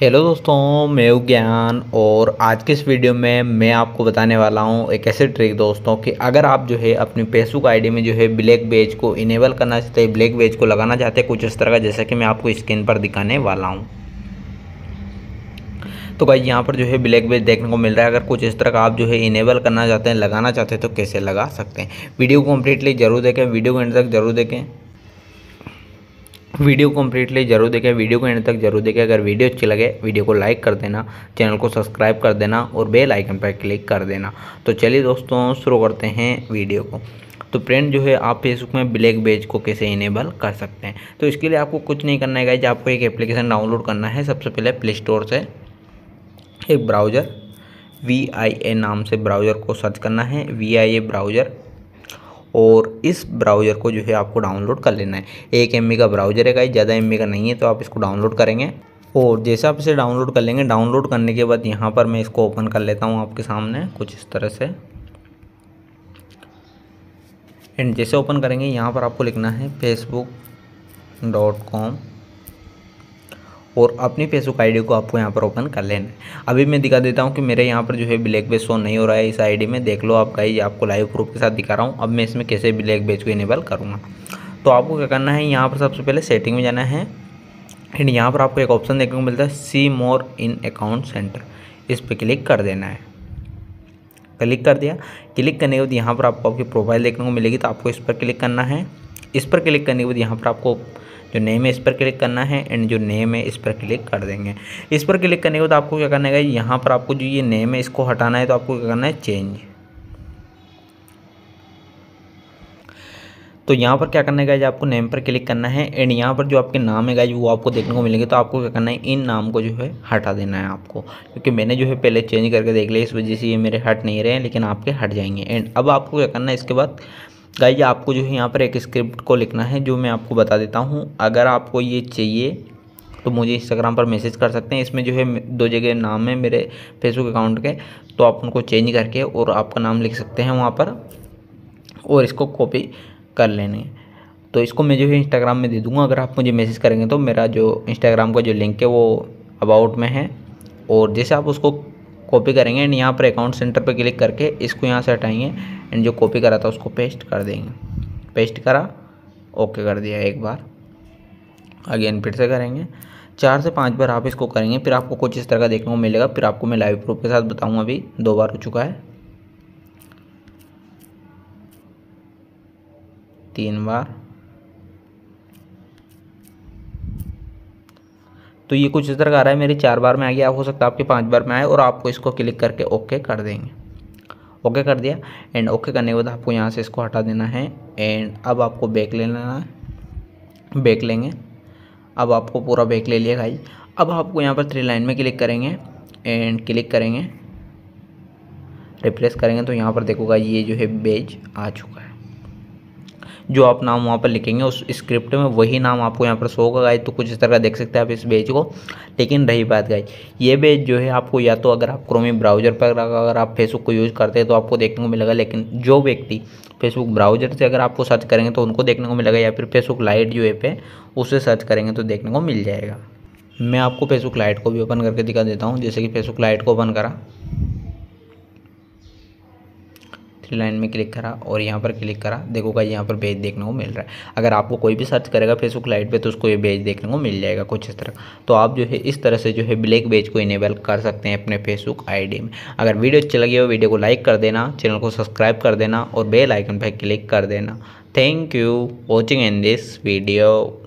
hello दोस्तों मैं ज्ञान और आज के इस वीडियो में मैं आपको बताने वाला हूँ एक ऐसे ट्रिक दोस्तों कि अगर आप जो है अपनी फेसबुक आईडी में जो है ब्लैक बेज को इनेबल करना चाहते हैं ब्लैक बेज को लगाना चाहते हैं कुछ इस तरह का जैसा कि मैं आपको स्क्रीन पर दिखाने वाला हूँ तो भाई यहाँ पर जो है ब्लैक बेज देखने को मिल रहा है अगर कुछ इस तरह का आप जो है इनेबल करना चाहते हैं लगाना चाहते हैं तो कैसे लगा सकते हैं वीडियो को कम्प्लीटली जरूर देखें वीडियो को एंड तक जरूर देखें वीडियो कम्प्लीटली जरूर देखें वीडियो को एंड तक जरूर देखें अगर वीडियो अच्छी लगे वीडियो को लाइक कर देना चैनल को सब्सक्राइब कर देना और बेल आइकन पर क्लिक कर देना तो चलिए दोस्तों शुरू करते हैं वीडियो को तो फ्रेंड जो है आप फेसबुक में ब्लैक बेज को कैसे इनेबल कर सकते हैं तो इसके लिए आपको कुछ नहीं करना है जब आपको एक एप्लीकेशन डाउनलोड करना है सबसे पहले प्ले स्टोर से एक ब्राउज़र वी आई ए नाम से ब्राउज़र को सर्च करना है वी आई ए ब्राउज़र और इस ब्राउज़र को जो है आपको डाउनलोड कर लेना है एक एम का ब्राउज़र है कहीं ज़्यादा एम का नहीं है तो आप इसको डाउनलोड करेंगे और जैसे आप इसे डाउनलोड कर लेंगे डाउनलोड करने के बाद यहाँ पर मैं इसको ओपन कर लेता हूँ आपके सामने कुछ इस तरह से एंड जैसे ओपन करेंगे यहाँ पर आपको लिखना है फेसबुक डॉट कॉम और अपनी फेसबुक आईडी को आपको यहाँ पर ओपन कर लेना है अभी मैं दिखा देता हूँ कि मेरे यहाँ पर जो है ब्लैक बेच शो नहीं हो रहा है इस आईडी में देख लो आप कहीं आपको लाइव प्रूफ के साथ दिखा रहा हूँ अब मैं इसमें कैसे ब्लैक बेच को इनेबल करूँगा तो आपको क्या करना है यहाँ पर सबसे पहले सेटिंग में जाना है एंड यहाँ पर आपको एक ऑप्शन देखने को मिलता है सी मोर इन अकाउंट सेंटर इस पर क्लिक कर देना है क्लिक कर दिया क्लिक करने के बाद यहाँ पर आपको आपकी प्रोफाइल देखने को मिलेगी तो आपको इस पर क्लिक करना है इस पर क्लिक करने के बाद यहाँ पर आपको जो नेम है इस पर क्लिक करना है एंड जो नेम है इस पर क्लिक कर देंगे इस पर क्लिक करने के बाद आपको क्या करना है यहाँ पर आपको जो ये नेम है इसको हटाना है तो आपको क्या करना है चेंज तो यहाँ पर क्या करना है गाइज आपको नेम पर क्लिक करना है एंड यहाँ पर जो आपके नाम है गाइज वो आपको देखने को मिलेंगे तो आपको क्या करना है इन नाम को जो है हटा देना है आपको क्योंकि मैंने जो है पहले चेंज करके देख लिया इस वजह से ये मेरे हट नहीं रहे हैं लेकिन आपके हट जाएंगे एंड अब आपको क्या करना है इसके बाद गाइज आपको जो है यहाँ पर एक स्क्रिप्ट को लिखना है जो मैं आपको बता देता हूँ अगर आपको ये चाहिए तो मुझे इंस्टाग्राम पर मैसेज कर सकते हैं इसमें जो है दो जगह नाम है मेरे फेसबुक अकाउंट के तो आप उनको चेंज करके और आपका नाम लिख सकते हैं वहाँ पर और इसको कॉपी कर लेने तो इसको मैं जो है इंस्टाग्राम में दे दूँगा अगर आप मुझे मैसेज करेंगे तो मेरा जो इंस्टाग्राम का जो लिंक है वो अबाउट में है और जैसे आप उसको कॉपी करेंगे एंड यहाँ पर अकाउंट सेंटर पर क्लिक करके इसको यहाँ से हटाएंगे एंड जो कॉपी करा था उसको पेस्ट कर देंगे पेस्ट करा ओके कर दिया एक बार अगेन फिर से करेंगे चार से पाँच बार आप इसको करेंगे फिर आपको कुछ इस तरह का देखने को मिलेगा फिर आपको मैं लाइव प्रूफ के साथ बताऊँगा अभी दो बार हो चुका है तीन बार तो ये कुछ इस तरह का आ रहा है मेरी चार बार में आ गया हो सकता है आपके पाँच बार में आए और आपको इसको क्लिक करके ओके कर देंगे ओके कर दिया एंड ओके करने के बाद आपको यहाँ से इसको हटा देना है एंड अब आपको बैक ले लेना है बैक लेंगे अब आपको पूरा बैक ले लिया गाइज अब आपको यहाँ पर थ्री लाइन में क्लिक करेंगे एंड क्लिक करेंगे रिप्लेस करेंगे तो यहाँ पर देखोगा ये जो है बेज आ चुका है जो आप नाम वहाँ पर लिखेंगे उस स्क्रिप्ट में वही नाम आपको यहाँ पर शो होगा गाइज तो कुछ इस तरह देख सकते हैं आप इस पेज को लेकिन रही बात गाइज ये पेज जो है आपको या तो अगर आप क्रोमी ब्राउजर पर अगर आप फेसबुक को यूज़ करते हैं तो आपको देखने को मिलेगा लेकिन जो व्यक्ति फेसबुक ब्राउजर से अगर आपको सर्च करेंगे तो उनको देखने को मिलेगा या फिर फेसबुक लाइट जो ऐप है उसे सर्च करेंगे तो देखने को मिल जाएगा मैं आपको फेसबुक लाइट को भी ओपन करके दिखा देता हूँ जैसे कि फेसबुक लाइट को ओपन करा थ्री लाइन में क्लिक करा और यहाँ पर क्लिक करा देखो यहाँ पर पेज देखने को मिल रहा है अगर आपको कोई भी सर्च करेगा फेसबुक लाइट पे तो उसको ये पेज देखने को मिल जाएगा कुछ इस तरह तो आप जो है इस तरह से जो है ब्लैक पेज को इनेबल कर सकते हैं अपने फेसबुक आई में अगर वीडियो अच्छी लगी हो वीडियो को लाइक कर देना चैनल को सब्सक्राइब कर देना और बेल आइकन पर क्लिक कर देना thank you watching in this video